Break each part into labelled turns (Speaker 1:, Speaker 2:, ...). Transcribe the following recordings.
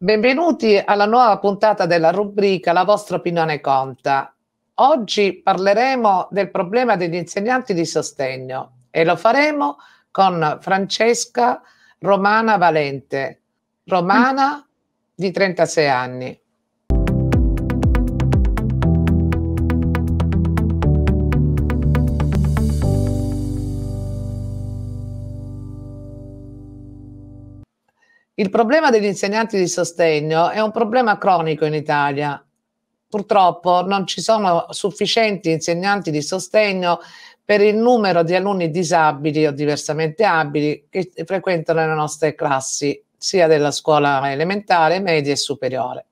Speaker 1: Benvenuti alla nuova puntata della rubrica La vostra opinione conta. Oggi parleremo del problema degli insegnanti di sostegno e lo faremo con Francesca Romana Valente, romana di 36 anni. Il problema degli insegnanti di sostegno è un problema cronico in Italia. Purtroppo non ci sono sufficienti insegnanti di sostegno per il numero di alunni disabili o diversamente abili che frequentano le nostre classi, sia della scuola elementare, media e superiore.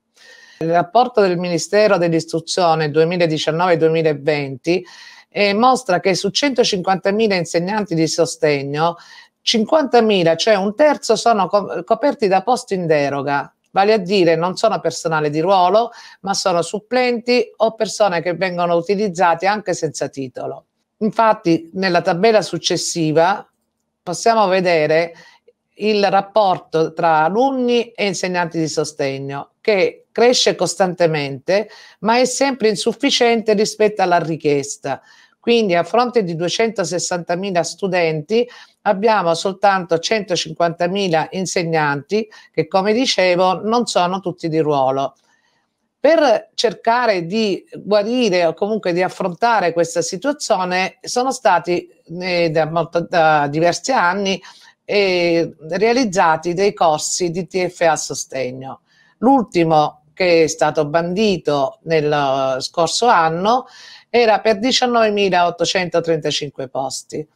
Speaker 1: Il rapporto del Ministero dell'Istruzione 2019-2020 eh, mostra che su 150.000 insegnanti di sostegno 50.000, cioè un terzo, sono coperti da posti in deroga, vale a dire non sono personale di ruolo, ma sono supplenti o persone che vengono utilizzate anche senza titolo. Infatti, nella tabella successiva possiamo vedere il rapporto tra alunni e insegnanti di sostegno, che cresce costantemente, ma è sempre insufficiente rispetto alla richiesta. Quindi a fronte di 260.000 studenti abbiamo soltanto 150.000 insegnanti che come dicevo non sono tutti di ruolo. Per cercare di guarire o comunque di affrontare questa situazione sono stati eh, da, molto, da diversi anni eh, realizzati dei corsi di TFA sostegno. L'ultimo che è stato bandito nel scorso anno era per 19.835 posti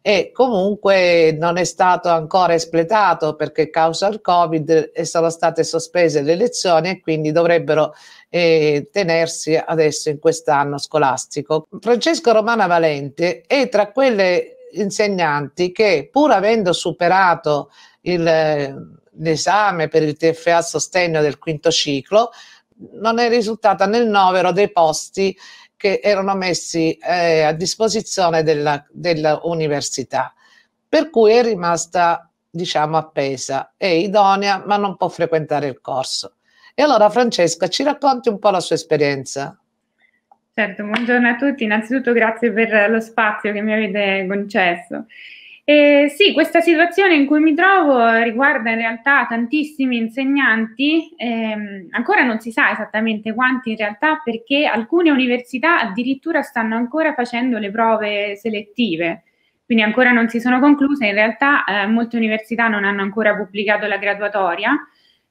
Speaker 1: e comunque non è stato ancora espletato perché causa il Covid sono state sospese le lezioni e quindi dovrebbero eh, tenersi adesso in quest'anno scolastico. Francesco Romana Valente è tra quelle insegnanti che pur avendo superato il, l'esame per il TFA sostegno del quinto ciclo non è risultata nel novero dei posti che erano messi eh, a disposizione della, dell'università, per cui è rimasta, diciamo, appesa, è idonea ma non può frequentare il corso. E allora Francesca, ci racconti un po' la sua esperienza?
Speaker 2: Certo, buongiorno a tutti, innanzitutto grazie per lo spazio che mi avete concesso. Eh, sì, questa situazione in cui mi trovo riguarda in realtà tantissimi insegnanti, ehm, ancora non si sa esattamente quanti in realtà perché alcune università addirittura stanno ancora facendo le prove selettive, quindi ancora non si sono concluse, in realtà eh, molte università non hanno ancora pubblicato la graduatoria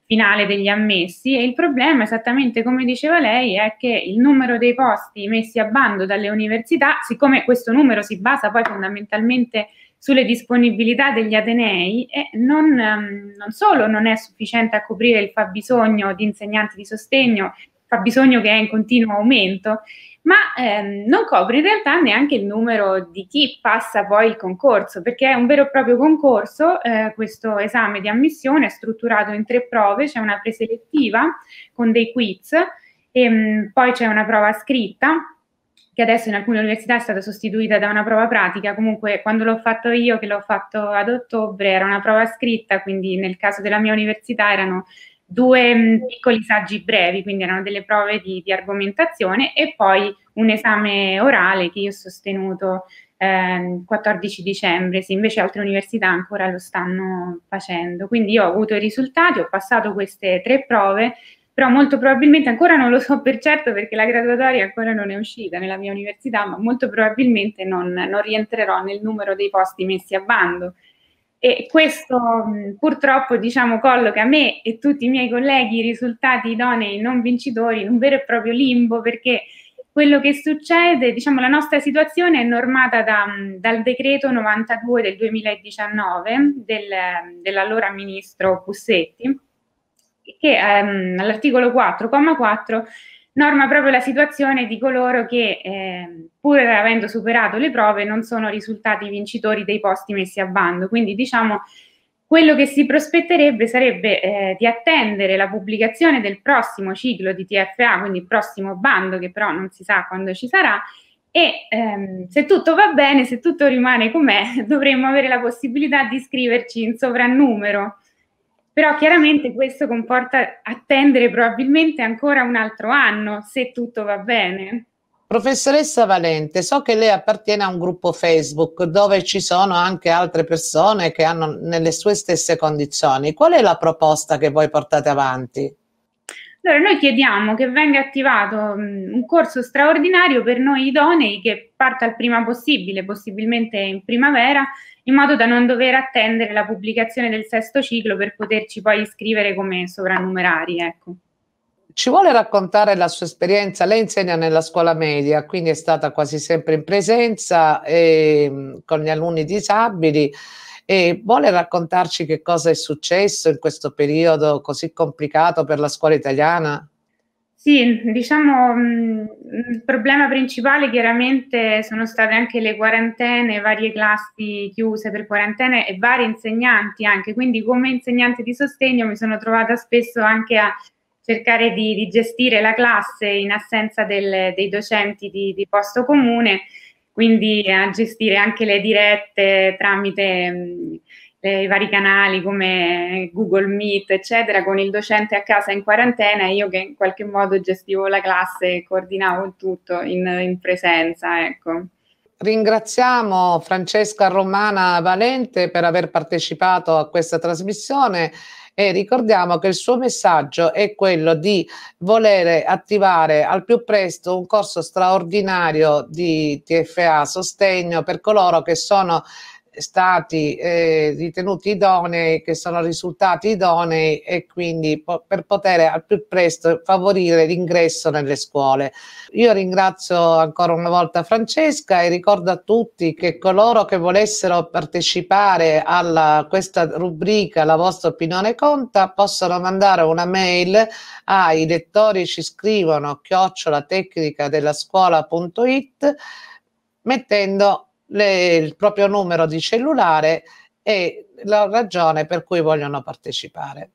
Speaker 2: finale degli ammessi e il problema esattamente come diceva lei è che il numero dei posti messi a bando dalle università, siccome questo numero si basa poi fondamentalmente sulle disponibilità degli Atenei e non, ehm, non solo non è sufficiente a coprire il fabbisogno di insegnanti di sostegno, fabbisogno che è in continuo aumento, ma ehm, non copre in realtà neanche il numero di chi passa poi il concorso, perché è un vero e proprio concorso, eh, questo esame di ammissione è strutturato in tre prove, c'è una preselettiva con dei quiz, e, ehm, mh, poi c'è una prova scritta che adesso in alcune università è stata sostituita da una prova pratica, comunque quando l'ho fatto io, che l'ho fatto ad ottobre, era una prova scritta, quindi nel caso della mia università erano due mh, mm, piccoli saggi brevi, quindi erano delle prove di, di, argomentazione e poi un esame orale che io ho sostenuto ehm, il 14 dicembre, se invece altre università ancora lo stanno facendo. Quindi io ho avuto i risultati, ho passato queste tre prove però molto probabilmente ancora non lo so per certo perché la graduatoria ancora non è uscita nella mia università, ma molto probabilmente non, non rientrerò nel numero dei posti messi a bando. E questo purtroppo diciamo, colloca me e tutti i miei colleghi risultati idonei non vincitori in un vero e proprio limbo perché quello che succede, diciamo, la nostra situazione è normata da, dal decreto 92 del 2019 del, dell'allora ministro Pussetti che ehm, all'articolo 4,4 norma proprio la situazione di coloro che, eh, pur avendo superato le prove, non sono risultati vincitori dei posti messi a bando. Quindi, diciamo, quello che si prospetterebbe sarebbe eh, di attendere la pubblicazione del prossimo ciclo di TFA, quindi il prossimo bando, che però non si sa quando ci sarà. E ehm, se tutto va bene, se tutto rimane com'è, dovremmo avere la possibilità di iscriverci in sovrannumero però chiaramente questo comporta attendere probabilmente ancora un altro anno, se tutto va bene.
Speaker 1: Professoressa Valente, so che lei appartiene a un gruppo Facebook dove ci sono anche altre persone che hanno nelle sue stesse condizioni. Qual è la proposta che voi portate avanti?
Speaker 2: Allora, noi chiediamo che venga attivato un corso straordinario per noi idonei che parta il prima possibile, possibilmente in primavera, in modo da non dover attendere la pubblicazione del sesto ciclo per poterci poi iscrivere come sovrannumerari. Ecco.
Speaker 1: Ci vuole raccontare la sua esperienza? Lei insegna nella scuola media, quindi è stata quasi sempre in presenza eh, con gli alunni disabili. E vuole raccontarci che cosa è successo in questo periodo così complicato per la scuola italiana?
Speaker 2: Sì, diciamo mm, il problema principale chiaramente sono state anche le quarantene, varie classi chiuse per quarantene e vari insegnanti anche, quindi come insegnante di sostegno mi sono trovata spesso anche a cercare di, di gestire la classe in assenza del, dei docenti di, di, posto comune, quindi a gestire anche le dirette tramite mm, eh, i vari canali come Google Meet, eccetera, con il docente a casa in quarantena e io che in qualche modo gestivo la classe e coordinavo il tutto in, in presenza. Ecco.
Speaker 1: Ringraziamo Francesca Romana Valente per aver partecipato a questa trasmissione e ricordiamo che il suo messaggio è quello di volere attivare al più presto un corso straordinario di TFA sostegno per coloro che sono stati eh, ritenuti idonei, che sono risultati idonei e quindi po- per poter al più presto favorire l'ingresso nelle scuole. Io ringrazio ancora una volta Francesca e ricordo a tutti che coloro che volessero partecipare a questa rubrica La vostra opinione conta possono mandare una mail ai lettori ci scrivono chiocciola della scuola.it mettendo le, il proprio numero di cellulare e la ragione per cui vogliono partecipare.